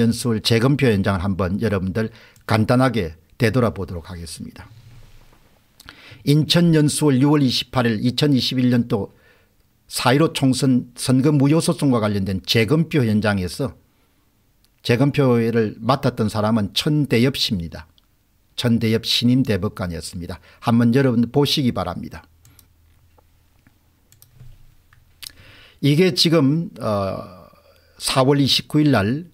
연수울 재검표 현장을 한번 여러분들 간단하게 되돌아보도록 하겠습니다. 인천 연수월 6월 28일 2021년도 4.15 총선 선거 무효소송과 관련된 재검표 현장에서 재검표를 맡았던 사람은 천대엽 씨입니다. 천대엽 신임 대법관이었습니다. 한번 여러분 보시기 바랍니다. 이게 지금 어 4월 29일 날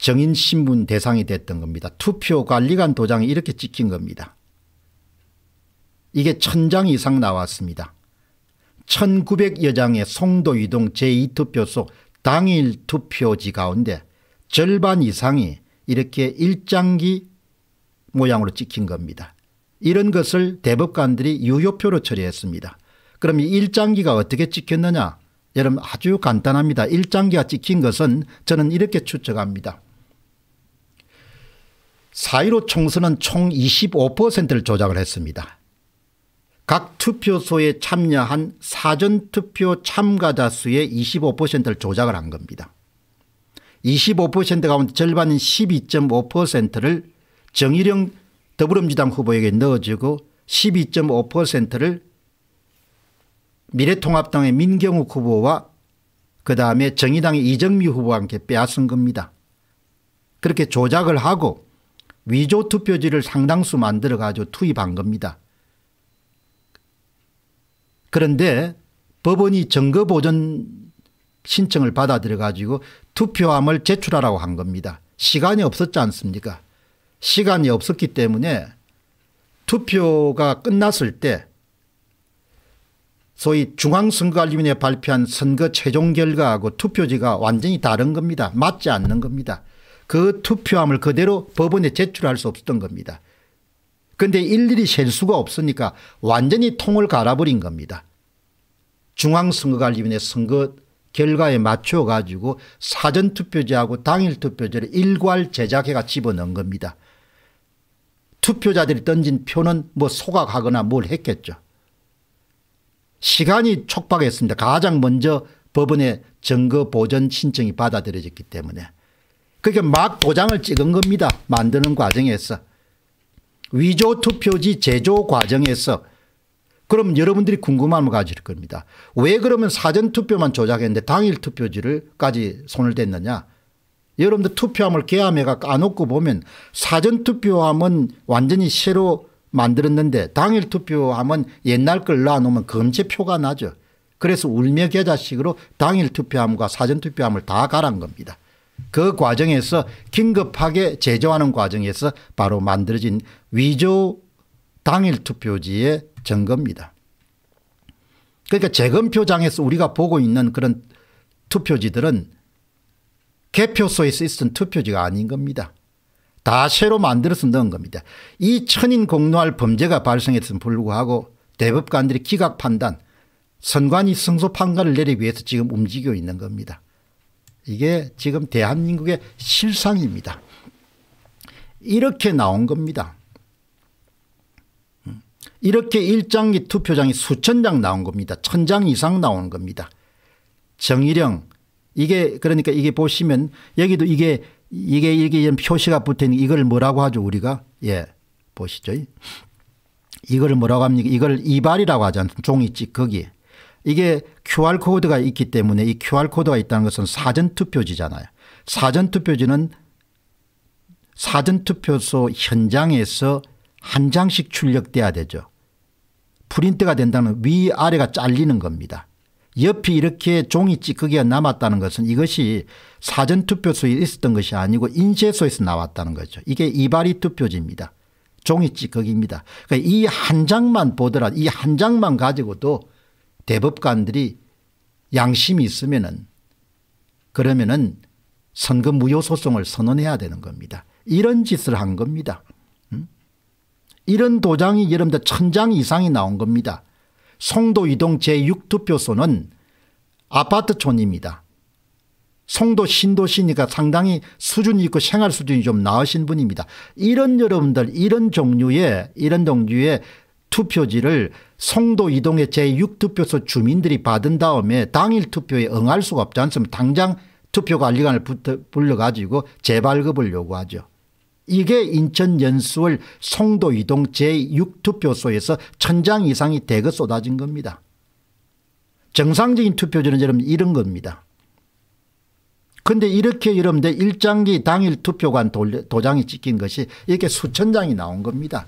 정인 신문 대상이 됐던 겁니다. 투표 관리관 도장이 이렇게 찍힌 겁니다. 이게 천장 이상 나왔습니다. 1900여 장의 송도 이동 제2투표소 당일 투표지 가운데 절반 이상이 이렇게 일장기 모양으로 찍힌 겁니다. 이런 것을 대법관들이 유효표로 처리했습니다. 그럼 이 일장기가 어떻게 찍혔느냐 여러분 아주 간단합니다. 일장기가 찍힌 것은 저는 이렇게 추측합니다. 4.15 총선은 총 25%를 조작을 했습니다. 각 투표소에 참여한 사전투표 참가자 수의 25%를 조작을 한 겁니다. 25% 가운데 절반인 12.5%를 정일영 더불어민주당 후보에게 넣어주고 12.5%를 미래통합당의 민경욱 후보와 그다음에 정의당의 이정미 후보와 함께 빼앗은 겁니다. 그렇게 조작을 하고 위조 투표지를 상당수 만들어 가지고 투입한 겁니다. 그런데 법원이 증거 보존 신청을 받아들여 가지고 투표함을 제출하라고 한 겁니다. 시간이 없었지 않습니까? 시간이 없었기 때문에 투표가 끝났을 때 소위 중앙선거관리위원회 발표한 선거 최종 결과하고 투표지가 완전히 다른 겁니다. 맞지 않는 겁니다. 그 투표함을 그대로 법원에 제출할 수 없었던 겁니다. 근데 일일이 셀 수가 없으니까 완전히 통을 갈아버린 겁니다. 중앙선거관리위원회 선거 결과에 맞춰 가지고 사전투표제하고 당일투표제를 일괄 제작해가 집어넣은 겁니다. 투표자들이 던진 표는 뭐 소각하거나 뭘 했겠죠. 시간이 촉박했습니다. 가장 먼저 법원에 증거 보전 신청이 받아들여졌기 때문에. 그러니까막 도장을 찍은 겁니다. 만드는 과정에서. 위조 투표지 제조 과정에서. 그럼 여러분들이 궁금함을 가질 겁니다. 왜 그러면 사전투표만 조작했는데 당일 투표지를까지 손을 댔느냐. 여러분들 투표함을 개함해가 까놓고 보면 사전투표함은 완전히 새로 만들었는데 당일 투표함은 옛날 걸 놔놓으면 검체표가 나죠. 그래서 울며 계좌식으로 당일 투표함과 사전투표함을 다 가란 겁니다. 그 과정에서 긴급하게 제조하는 과정에서 바로 만들어진 위조 당일 투표지의 증거입니다. 그러니까 재검표장에서 우리가 보고 있는 그런 투표지들은 개표소에서 있었던 투표지가 아닌 겁니다. 다 새로 만들어서 넣은 겁니다. 이 천인 공노할 범죄가 발생했음 불구하고 대법관들이 기각 판단, 선관위 승소 판가를 내리기 위해서 지금 움직이고 있는 겁니다. 이게 지금 대한민국의 실상입니다. 이렇게 나온 겁니다. 음. 이렇게 일장기 투표장이 수천 장 나온 겁니다. 천장 이상 나온 겁니다. 정의령 이게 그러니까 이게 보시면 여기도 이게 이게 이게 이런 표시가 붙어 있는 이걸 뭐라고 하죠 우리가 예 보시죠 이걸 뭐라고 합니까 이걸 이발이라고 하지 않습니까 종이찌 거기 에 이게 QR코드가 있기 때문에 이 QR코드가 있다는 것은 사전투표지잖아요. 사전투표지는 사전투표소 현장에서 한 장씩 출력돼야 되죠. 프린트가 된다면 위아래가 잘리는 겁니다. 옆이 이렇게 종이 찌꺼기가 남았다는 것은 이것이 사전투표소에 있었던 것이 아니고 인쇄소에서 나왔다는 거죠. 이게 이발이 투표지입니다. 종이 찌꺼기입니다. 그러니까 이한 장만 보더라도 이 한 장만 가지고도 대법관들이 양심이 있으면은 그러면은 선거 무효 소송을 선언해야 되는 겁니다. 이런 짓을 한 겁니다. 음? 이런 도장이 여러분들 천장 이상이 나온 겁니다. 송도 이동 제6투표소는 아파트촌입니다. 송도 신도시니까 상당히 수준이 있고 생활 수준이 좀 나으신 분입니다. 이런 여러분들 이런 종류의 이런 종류의 투표지를 송도 이동의 제6투표소 주민들이 받은 다음에 당일 투표에 응할 수가 없지 않습니까 당장 투표관리관을 불러가지고 재발급을 요구하죠. 이게 인천 연수월 송도 이동 제6투표소에서 천장 이상이 대거 쏟아진 겁니다. 정상적인 투표지는 여러분 이런 겁니다. 근데 이렇게 여러분들 일장기 당일 투표관 도장이 찍힌 것이 이렇게 수천 장이 나온 겁니다.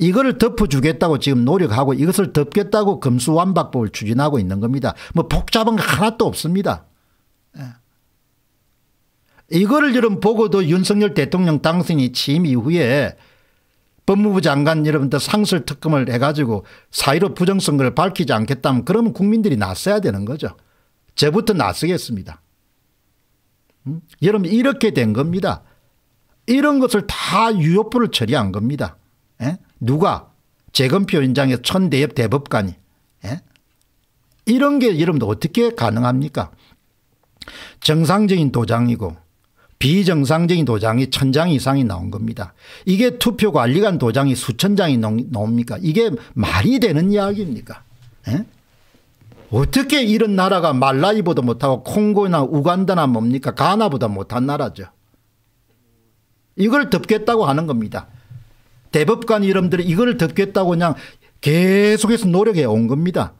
이거를 덮어주겠다고 지금 노력하고 이것을 덮겠다고 금수완박법을 추진하고 있는 겁니다. 뭐 복잡한 거 하나도 없습니다. 예. 이거를 여러분 보고도 윤석열 대통령 당선이 취임 이후에 법무부 장관 여러분들 상설 특검을 해가지고 사의로 부정선거를 밝히지 않겠다면 그러면 국민들이 나서야 되는 거죠. 저부터 나서겠습니다. 음? 여러분 이렇게 된 겁니다. 이런 것을 다 유효부를 처리한 겁니다. 에? 예? 누가 재검표 현장에 천대협 대법관이 예? 이런 게 여러분들 어떻게 가능합니까? 정상적인 도장이고 비정상적인 도장이 천장 이상이 나온 겁니다. 이게 투표 관리관 도장이 수천 장이 나옵니까? 이게 말이 되는 이야기입니까? 예? 어떻게 이런 나라가 말라이보다 못하고 콩고나 우간다나 뭡니까? 가나보다 못한 나라죠. 이걸 덮겠다고 하는 겁니다. 대법관 이름들이 이걸 덮겠다고 그냥 계속해서 노력해 온 겁니다.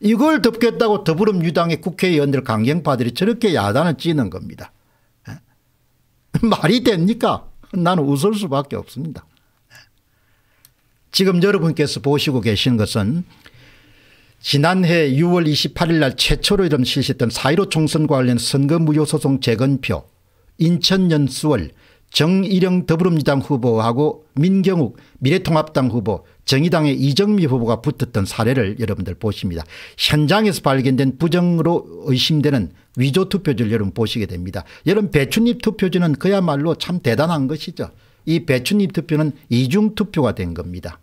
이걸 덮겠다고 더불어민주당의 국회의원들 강경파들이 저렇게 야단을 찌는 겁니다. 예? 말이 됩니까? 나는 웃을 수밖에 없습니다. 예? 지금 여러분께서 보시고 계신 것은 지난해 6월 28일 날 최초로 이름 실시했던 4.15 총선 관련 선거무효소송 재건표 인천연수월 정일영 더불어민주당 후보하고 민경욱 미래통합당 후보 정의당의 이정미 후보가 붙었던 사례를 여러분들 보십니다. 현장에서 발견된 부정으로 의심되는 위조 투표지를 여러분 보시게 됩니다. 여러분 배춧잎 투표지는 그야말로 참 대단한 것이죠. 이 배춧잎 투표는 이중 투표가 된 겁니다.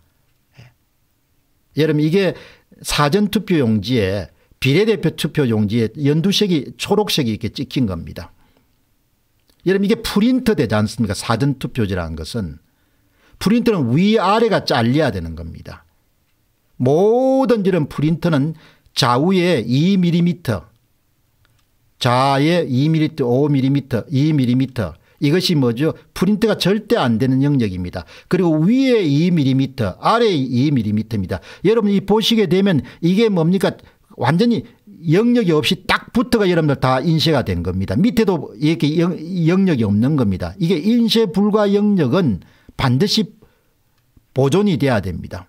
예. 여러분 이게 사전투표 용지에 비례대표 투표 용지에 연두색이 초록색이 이렇게 찍힌 겁니다. 여러분 이게 프린트 되지 않습니까? 사전투표지라는 것은. 프린트는 위아래가 잘려야 되는 겁니다. 모든 이런 프린트는 좌우에 2mm, 좌에 2mm, 5mm, 2mm 이것이 뭐죠? 프린트가 절대 안 되는 영역입니다. 그리고 위에 2mm, 아래에 2mm입니다. 여러분 이 보시게 되면 이게 뭡니까? 완전히 영역이 없이 딱 붙어가 여러분들 다 인쇄가 된 겁니다. 밑에도 이렇게 영, 역이 없는 겁니다. 이게 인쇄 불가 영역은 반드시 보존이 돼야 됩니다.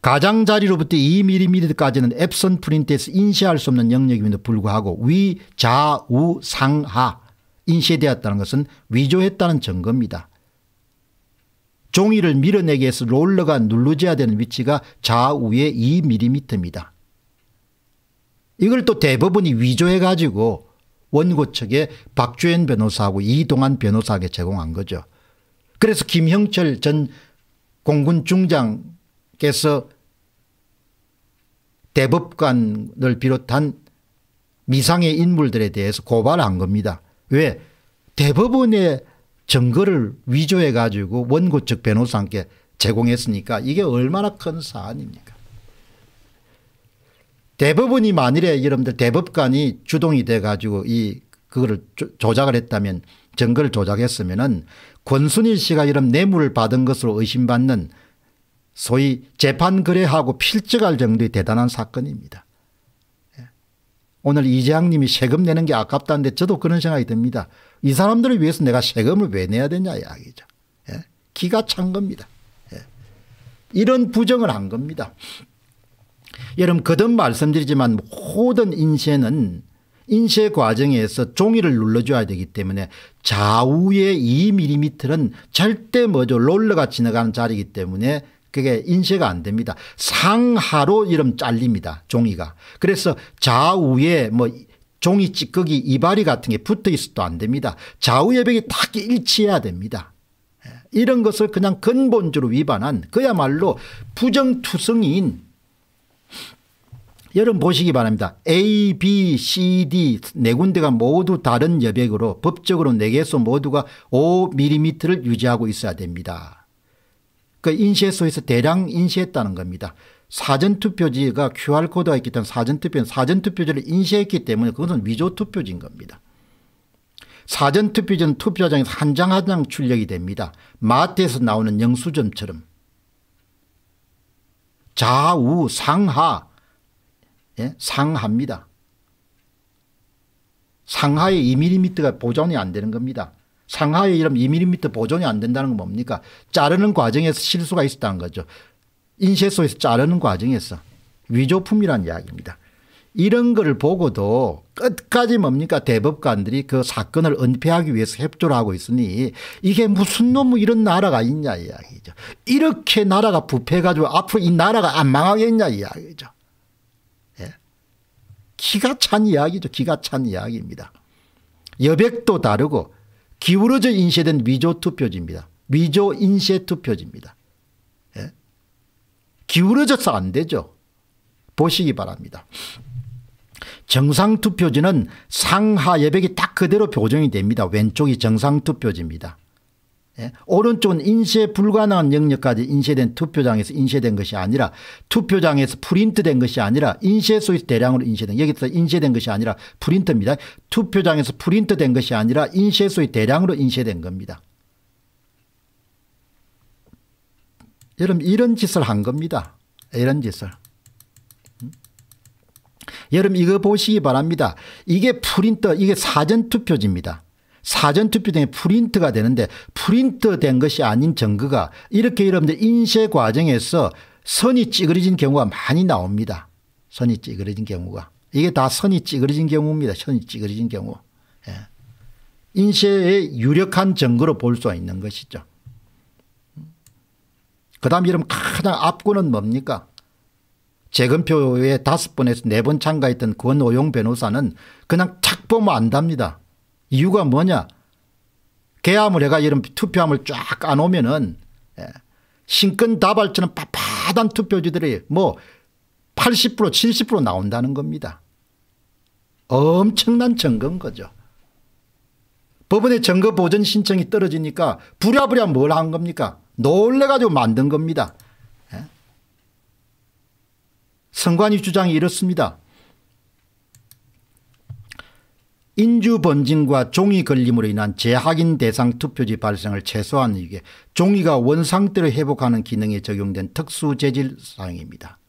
가장자리로부터 2mm까지는 앱선 프린트에서 인쇄할 수 없는 영역임에도 불구하고 위, 좌, 우, 상, 하 인쇄되었다는 것은 위조했다는 증거입니다. 종이를 밀어내기 위해서 롤러가 눌러져야 되는 위치가 좌우의 2mm입니다. 이걸 또 대법원이 위조해가지고 원고 측에 박주현 변호사하고 이동환 변호사에게 제공한 거죠. 그래서 김형철 전 공군 중장께서 대법관을 비롯한 미상의 인물들에 대해서 고발한 겁니다. 왜? 대법원의 증거를 위조해 가지고 원고 측 변호사께 제공했으니까 이게 얼마나 큰 사안입니까? 대법원이 만일에 여러분들 대법관이 주동이 돼 가지고 이 그거를 조작을 했다면 증거를 조작했으면은 권순일 씨가 이런 뇌물을 받은 것으로 의심받는 소위 재판 거래하고 필적할 정도의 대단한 사건입니다. 예. 오늘 이재학 님이 세금 내는 게 아깝다는데 저도 그런 생각이 듭니다. 이 사람들을 위해서 내가 세금을 왜 내야 되냐 이야기죠. 예. 기가 찬 겁니다. 예. 이런 부정을 한 겁니다. 여러분 거듭 말씀드리지만 모든 인쇄는 인쇄 과정에서 종이를 눌러줘야 되기 때문에 좌우의 2mm는 절대 뭐죠 롤러가 지나가는 자리이기 때문에 그게 인쇄가 안 됩니다. 상하로 이름 잘립니다. 종이가. 그래서 좌우에 뭐 종이 찌꺼기 이발이 같은 게 붙어 있어도 안 됩니다. 좌우의 벽이 딱 일치해야 됩니다. 예, 이런 것을 그냥 근본적으로 위반한 그야말로 부정투성이 여러분 보시기 바랍니다. A, B, C, D 네 군데가 모두 다른 여백으로 법적으로 네 개소 모두가 5mm를 유지하고 있어야 됩니다. 그 인쇄소에서 대량 인쇄했다는 겁니다. 사전투표지가 QR코드가 있기 때문에 사전투표는 사전투표지를 인쇄했기 때문에 그것은 위조투표지인 겁니다. 사전투표지는 투표장에서 한 장 한 장 출력이 됩니다. 마트에서 나오는 영수증처럼 좌우 상하 예? 상합니다. 상하에 2mm가 보존이 안 되는 겁니다. 상하에 이런 2mm 보존이 안 된다는 건 뭡니까? 자르는 과정에서 실수가 있었다는 거죠. 인쇄소에서 자르는 과정에서 위조품이란 이야기입니다. 이런 거 보고도 끝까지 뭡니까 대법관들이 그 사건을 은폐하기 위해서 협조를 하고 있으니 이게 무슨 놈의 이런 나라가 있냐 이야기죠. 이렇게 나라가 부패해가지고 앞으로 이 나라가 안 망하겠냐 이야기죠. 기가 찬 이야기죠. 기가 찬 이야기입니다. 여백도 다르고 기울어져 인쇄된 위조 투표지입니다. 위조 인쇄 투표지입니다. 예? 기울어져서 안 되죠. 보시기 바랍니다. 정상 투표지는 상하 여백이 딱 그대로 표정이 됩니다. 왼쪽이 정상 투표지입니다. 예? 오른쪽은 인쇄 불가능한 영역까지 인쇄된 투표장에서 인쇄된 것이 아니라 투표장에서 프린트된 것이 아니라 인쇄소에서 대량으로 인쇄된 여기서 인쇄된 것이 아니라 프린트입니다. 투표장에서 프린트된 것이 아니라 인쇄소에 대량으로 인쇄된 겁니다. 여러분 이런 짓을 한 겁니다. 이런 짓을. 음? 여러분 이거 보시기 바랍니다. 이게 프린터 이게 사전투표지입니다. 사전투표 등에 프린트가 되는데 프린트된 것이 아닌 증거가 이렇게 여러분들 인쇄 과정에서 선이 찌그러진 경우가 많이 나옵니다. 선이 찌그러진 경우가. 이게 다 선이 찌그러진 경우입니다. 선이 찌그러진 경우. 예. 인쇄의 유력한 증거로 볼 수 있는 것이죠. 그 다음 여러 가장 압구는 뭡니까? 재검표에 다섯 번에서 네 번 참가했던 권오용 변호사는 그냥 착 보면 안답니다. 이유가 뭐냐? 개함을 해가 이런 투표함을 쫙 안 오면은 예, 신권다발처럼 빳빳한 투표지들이 뭐 80% 70% 나온다는 겁니다. 엄청난 증거인 거죠. 법원의 증거 보전 신청이 떨어지니까 부랴부랴 뭘 한 겁니까? 놀래가지고 만든 겁니다. 예. 선관위 주장이 이렇습니다. 인주번진과 종이 걸림으로 인한 재확인 대상 투표지 발생을 최소화하는 이게 종이가 원상태로 회복하는 기능에 적용된 특수 재질 사항입니다.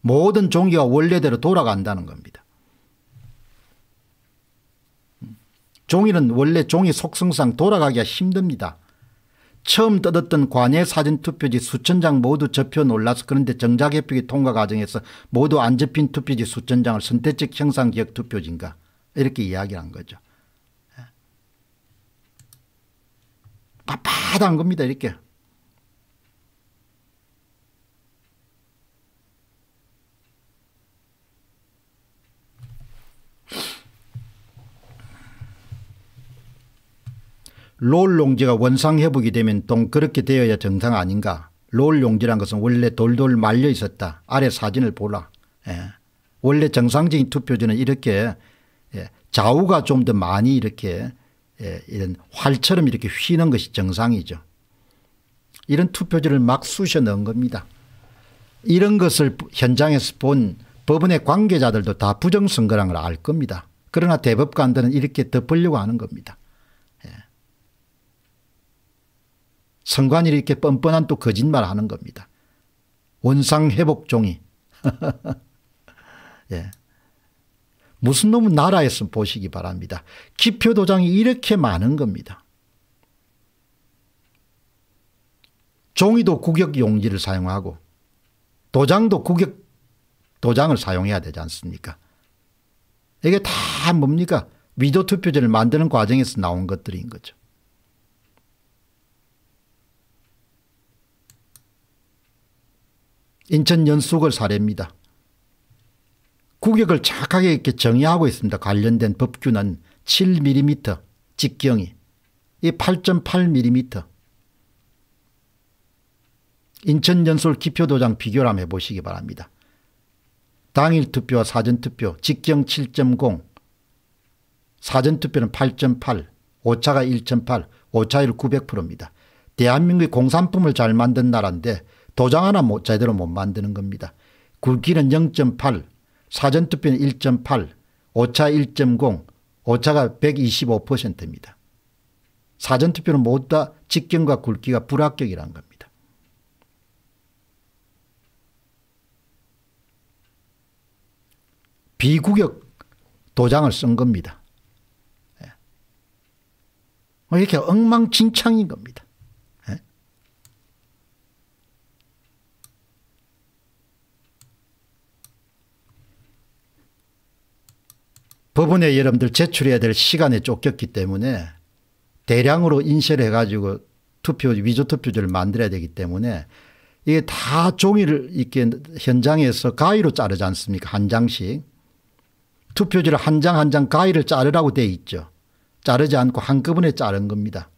모든 종이가 원래대로 돌아간다는 겁니다. 종이는 원래 종이 속성상 돌아가기가 힘듭니다. 처음 뜯었던 관외 사전투표지 수천 장 모두 접혀 놀라서 그런데 정자개표기 통과 과정에서 모두 안 접힌 투표지 수천 장을 선택적 형상기억 투표지인가 이렇게 이야기를 한 거죠. 예. 빳빳한 겁니다 이렇게 롤 용지가 원상회복이 되면 동 그렇게 되어야 정상 아닌가. 롤 용지란 것은 원래 돌돌 말려 있었다. 아래 사진을 보라. 예. 원래 정상적인 투표지는 이렇게 예. 좌우가 좀 더 많이 이렇게 예. 이런 활처럼 이렇게 휘는 것이 정상이죠. 이런 투표지를 막 쑤셔 넣은 겁니다. 이런 것을 현장에서 본 법원의 관계자들도 다 부정선거란 걸알 겁니다. 그러나 대법관들은 이렇게 덮으려고 하는 겁니다. 선관일이 이렇게 뻔뻔한 또 거짓말 하는 겁니다. 원상회복종이. 예. 무슨 놈은 나라에서 보시기 바랍니다. 기표 도장이 이렇게 많은 겁니다. 종이도 구격 용지를 사용하고 도장도 구격 도장을 사용해야 되지 않습니까? 이게 다 뭡니까? 위조 투표제를 만드는 과정에서 나온 것들인 거죠. 인천 연수구 사례입니다. 구격을 착하게 이렇게 정의하고 있습니다. 관련된 법규는 7mm 직경이 이 8.8mm 인천 연솔 기표도장 비교를 한번 해보시기 바랍니다. 당일 투표와 사전 투표 직경 7.0 사전 투표는 8.8 오차가 1.8 오차율 900%입니다. 대한민국이 공산품을 잘 만든 나라인데 도장 하나 못, 제대로 못 만드는 겁니다. 굵기는 0.8, 사전투표는 1.8, 오차 1.0, 오차가 125%입니다. 사전투표는 모두 직경과 굵기가 불합격이란 겁니다. 비구격 도장을 쓴 겁니다. 예. 뭐 이렇게 엉망진창인 겁니다. 법원에 여러분들 제출해야 될 시간에 쫓겼기 때문에 대량으로 인쇄를 해가지고 투표, 위조 투표지를 만들어야 되기 때문에 이게 다 종이를 이렇게 현장에서 가위로 자르지 않습니까? 한 장씩. 투표지를 한 장 한장 한 장 가위를 자르라고 돼 있죠. 자르지 않고 한꺼번에 자른 겁니다.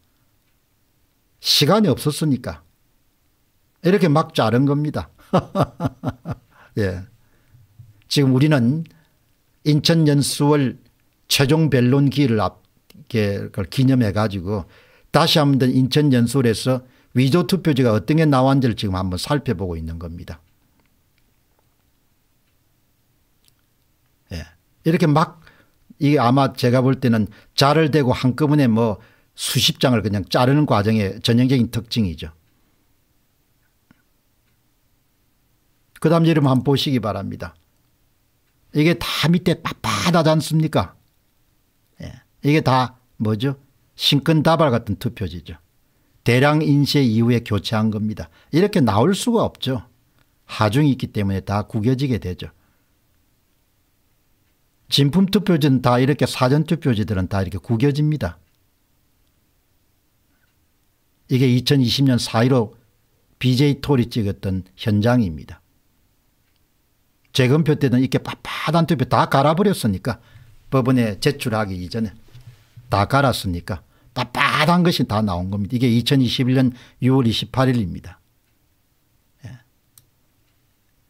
시간이 없었으니까. 이렇게 막 자른 겁니다. 예. 지금 우리는 인천 연수월 최종 변론기를 앞, 그 기념해 가지고 다시 한번 인천 연수월에서 위조 투표지가 어떤 게 나왔는지를 지금 한번 살펴보고 있는 겁니다. 예. 이렇게 막 이게 아마 제가 볼 때는 자를 대고 한꺼번에 뭐 수십 장을 그냥 자르는 과정의 전형적인 특징이죠. 그 다음 이름 한번 보시기 바랍니다. 이게 다 밑에 빳빳하지 않습니까? 예. 이게 다 뭐죠? 신근다발 같은 투표지죠. 대량 인쇄 이후에 교체한 겁니다. 이렇게 나올 수가 없죠. 하중이 있기 때문에 다 구겨지게 되죠. 진품 투표지는 다 이렇게 사전 투표지들은 다 이렇게 구겨집니다. 이게 2020년 4.15 BJ 톨이 찍었던 현장입니다. 재검표 때는 이렇게 빳빳한 투표 다 갈아버렸으니까 법원에 제출하기 이전에 다 갈았으니까 빳빳한 것이 다 나온 겁니다. 이게 2021년 6월 28일입니다.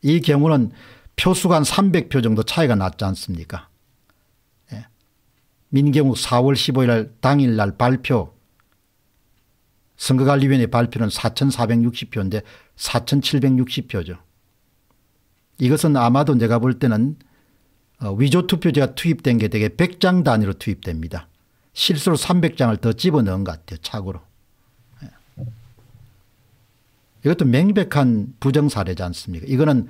이 경우는 표수간 300표 정도 차이가 났지 않습니까? 예. 민경욱 4월 15일 당일날 발표 선거관리위원회 발표는 4,460표인데 4,760표죠. 이것은 아마도 내가 볼 때는 어, 위조 투표제가 투입된 게 되게 100장 단위로 투입됩니다. 실수로 300장을 더 집어넣은 것 같아요. 착오로. 예. 이것도 명백한 부정 사례지 않습니까? 이거는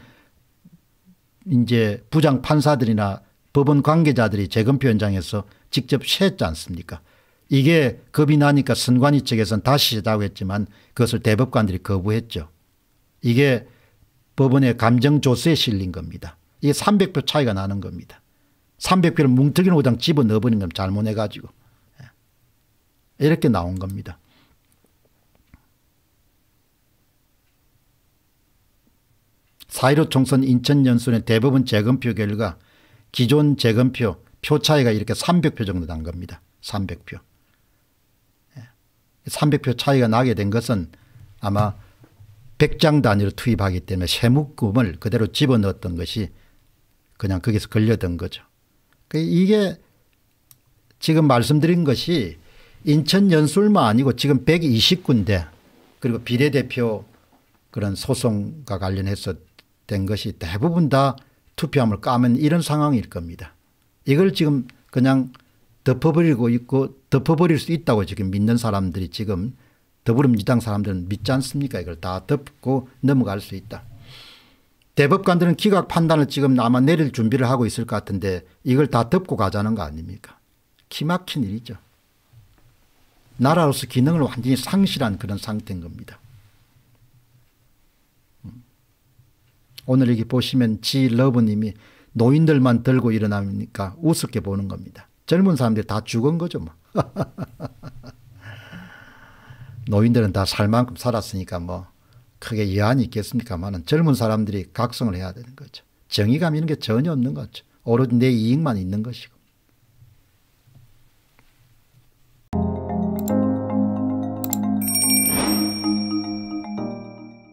이제 부장 판사들이나 법원 관계자들이 재검표 현장에서 직접 쉐지 않습니까? 이게 겁이 나니까 선관위 측에서는 다시 하자고 했지만 그것을 대법관들이 거부했죠. 이게 법원의 감정조서에 실린 겁니다. 이게 300표 차이가 나는 겁니다. 300표를 뭉텅이로 그냥 집어넣어버린 건 잘못해가지고. 예. 이렇게 나온 겁니다. 사1 5 총선 인천연수의 대법원 재검표 결과 기존 재검표 표 차이가 이렇게 300표 정도 난 겁니다. 300표. 300표 예. 차이가 나게 된 것은 아마 100장 단위로 투입하기 때문에 세묵금을 그대로 집어넣었던 것이 그냥 거기서 걸려든 거죠. 그러니까 이게 지금 말씀드린 것이 인천 연술만 아니고 지금 120군데 그리고 비례대표 그런 소송과 관련해서 된 것이 대부분 다 투표함을 까면 이런 상황일 겁니다. 이걸 지금 그냥 덮어버리고 있고 덮어버릴 수 있다고 지금 믿는 사람들이 지금 더불어민주당 사람들은 믿지 않습니까? 이걸 다 덮고 넘어갈 수 있다. 대법관들은 기각 판단을 지금 아마 내릴 준비를 하고 있을 것 같은데 이걸 다 덮고 가자는 거 아닙니까? 기막힌 일이죠. 나라로서 기능을 완전히 상실한 그런 상태인 겁니다. 음. 오늘 여기 보시면 지 러브님이 노인들만 들고 일어나니까 우습게 보는 겁니다. 젊은 사람들이 다 죽은 거죠. 뭐. 노인들은 다 살 만큼 살았으니까 뭐 크게 여한이 있겠습니까만은 젊은 사람들이 각성을 해야 되는 거죠. 정의감 이런 게 전혀 없는 거죠. 오로지 내 이익만 있는 것이고.